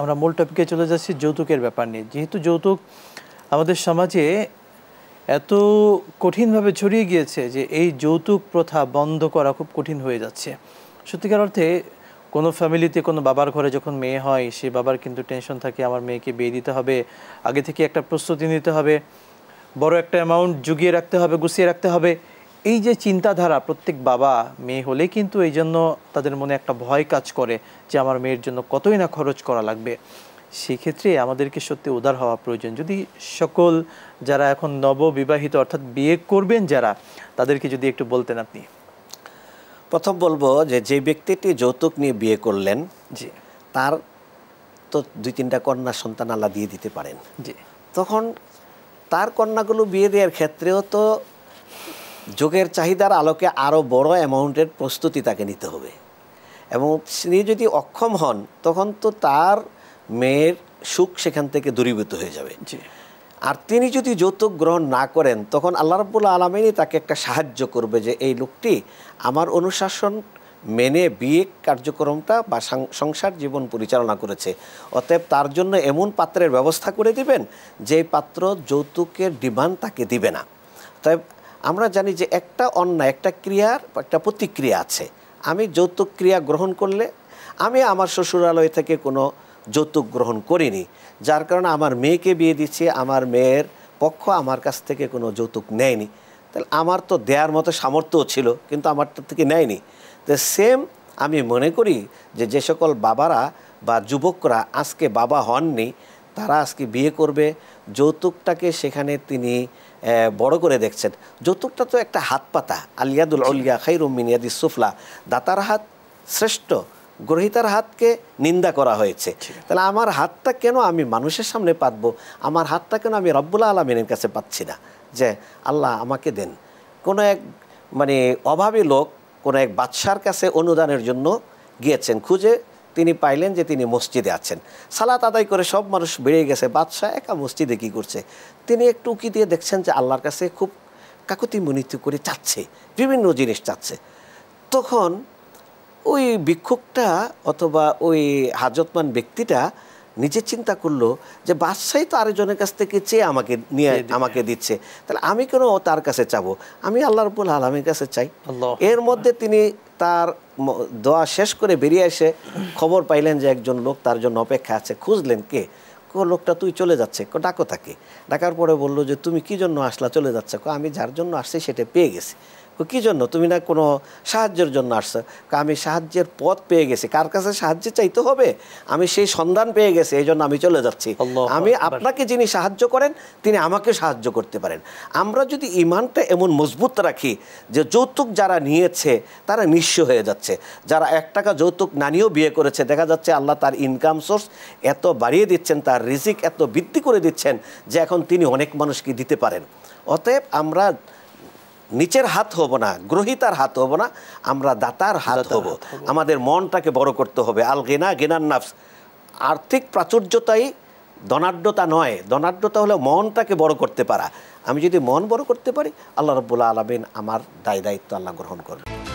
আমরা মূল টপিকে চলে যাচ্ছি যৌতুকের ব্যাপার নিয়ে যেহেতু যৌতুক আমাদের সমাজে এত কঠিনভাবে ছড়িয়ে গিয়েছে যে এই যৌতুক প্রথা বন্ধ করা খুব কঠিন হয়ে যাচ্ছে সত্যিকার অর্থে কোনো ফ্যামিলিতে কোনো বাবার ঘরে যখন মেয়ে হয় সে বাবার কিন্তু টেনশন থাকে আমার মেয়েকে বিয়ে দিতে হবে আগে থেকে একটা প্রস্তুতি নিতে হবে বড় একটা অ্যামাউন্ট জুগিয়ে রাখতে হবে গুছিয়ে রাখতে হবে এই যে চিন্তাধারা প্রত্যেক বাবা মেয়ে হলে কিন্তু এই জন্য তাদের মনে একটা ভয় কাজ করে যে আমার মেয়ের জন্য কতই না খরচ করা লাগবে সেক্ষেত্রে আমাদেরকে সত্যি উদার হওয়া প্রয়োজন যদি সকল যারা এখন নববিবাহিত অর্থাৎ বিয়ে করবেন যারা তাদেরকে যদি একটু বলতেন আপনি প্রথম বলবো যে যে ব্যক্তিটি যৌতুক নিয়ে বিয়ে করলেন জি তার তো দুই তিনটা কন্যা সন্তান আলাদা দিয়ে দিতে পারেন জি তখন তার কন্যাগুলো বিয়ে দেওয়ার ক্ষেত্রেও তো যোগের চাহিদার আলোকে আরও বড় অ্যামাউন্টের প্রস্তুতি তাকে নিতে হবে এবং তিনি যদি অক্ষম হন তখন তো তার মেয়ের সুখ সেখান থেকে দূরীভূত হয়ে যাবে আর তিনি যদি যৌতুক গ্রহণ না করেন তখন আল্লাহ রব্বুল আলমিনই তাকে একটা সাহায্য করবে যে এই লোকটি আমার অনুশাসন মেনে বিয়ে কার্যক্রমটা বা সংসার জীবন পরিচালনা করেছে অতএব তার জন্য এমন পাত্রের ব্যবস্থা করে দিবেন যে পাত্র যৌতুকের ডিমান্ড তাকে দিবে না তাই আমরা জানি যে একটা অন্যায় একটা ক্রিয়ার একটা প্রতিক্রিয়া আছে আমি যৌতুক ক্রিয়া গ্রহণ করলে আমি আমার শ্বশুরালয় থেকে কোনো যৌতুক গ্রহণ করিনি যার কারণে আমার মেয়েকে বিয়ে দিচ্ছি আমার মেয়ের পক্ষ আমার কাছ থেকে কোনো যৌতুক নেয়নি তাহলে আমার তো দেয়ার মতো সামর্থ্যও ছিল কিন্তু আমার থেকে নেয়নি তো সেম আমি মনে করি যে যে সকল বাবারা বা যুবকরা আজকে বাবা হননি তারা আজকে বিয়ে করবে যৌতুকটাকে সেখানে তিনি বড় করে দেখছেন যৌতুকটা তো একটা হাত পাতা আলিয়াদুল অলিয়া ইয়াদি সুফলা দাতার হাত শ্রেষ্ঠ গ্রহিতার হাতকে নিন্দা করা হয়েছে তাহলে আমার হাতটা কেন আমি মানুষের সামনে পাতব আমার হাতটা কেন আমি রব্বুল্লা আলমিনের কাছে পাচ্ছি না যে আল্লাহ আমাকে দেন কোনো এক মানে অভাবী লোক কোনো এক বাদশার কাছে অনুদানের জন্য গিয়েছেন খুঁজে তিনি পাইলেন যে তিনি মসজিদে আছেন সালাত আদায় করে সব মানুষ বেড়ে গেছে বাদশাহ একা মসজিদে কি করছে তিনি একটু উঁকি দিয়ে দেখছেন যে আল্লাহর কাছে খুব কাকুতি মিনতি করে চাচ্ছে বিভিন্ন জিনিস চাচ্ছে তখন ওই বিক্ষুকটা অথবা ওই হাজতমান ব্যক্তিটা নিজে চিন্তা করলো যে বাদশাহ তো আরেকজনের কাছ থেকে চেয়ে আমাকে নিয়ে আমাকে দিচ্ছে তাহলে আমি কেন তার কাছে চাবো আমি আল্লাহ রবুল আলমের কাছে চাই এর মধ্যে তিনি তার দোয়া শেষ করে বেরিয়ে এসে খবর পাইলেন যে একজন লোক তার জন্য অপেক্ষা আছে খুঁজলেন কে লোকটা তুই চলে যাচ্ছে ডাকো তাকে ডাকার পরে বললো যে তুমি কি জন্য আসলা চলে যাচ্ছে আমি যার জন্য আসছি সেটা পেয়ে গেছি কী জন্য তুমি না কোনো সাহায্যের জন্য আসছো আমি সাহায্যের পথ পেয়ে গেছি কার কাছে সাহায্য চাইতে হবে আমি সেই সন্ধান পেয়ে গেছি এই জন্য আমি চলে যাচ্ছি আমি আপনাকে যিনি সাহায্য করেন তিনি আমাকে সাহায্য করতে পারেন আমরা যদি ইমানটা এমন মজবুত রাখি যে যৌতুক যারা নিয়েছে তারা নিঃস্ব হয়ে যাচ্ছে যারা এক টাকা যৌতুক না নিয়েও বিয়ে করেছে দেখা যাচ্ছে আল্লাহ তার ইনকাম সোর্স এত বাড়িয়ে দিচ্ছেন তার রিজিক এত বৃদ্ধি করে দিচ্ছেন যে এখন তিনি অনেক মানুষকে দিতে পারেন অতএব আমরা নিচের হাত হব না গ্রহিতার হাত হব না আমরা দাতার হাত হব আমাদের মনটাকে বড় করতে হবে আল গেনা গেনার নাফস আর্থিক প্রাচুর্যতাই দনাঢ্যতা নয় দনাঢ্যতা হলে মনটাকে বড় করতে পারা আমি যদি মন বড় করতে পারি আল্লাহ রব্বুল্লা আলমিন আমার দায় দায়িত্ব আল্লাহ গ্রহণ করবে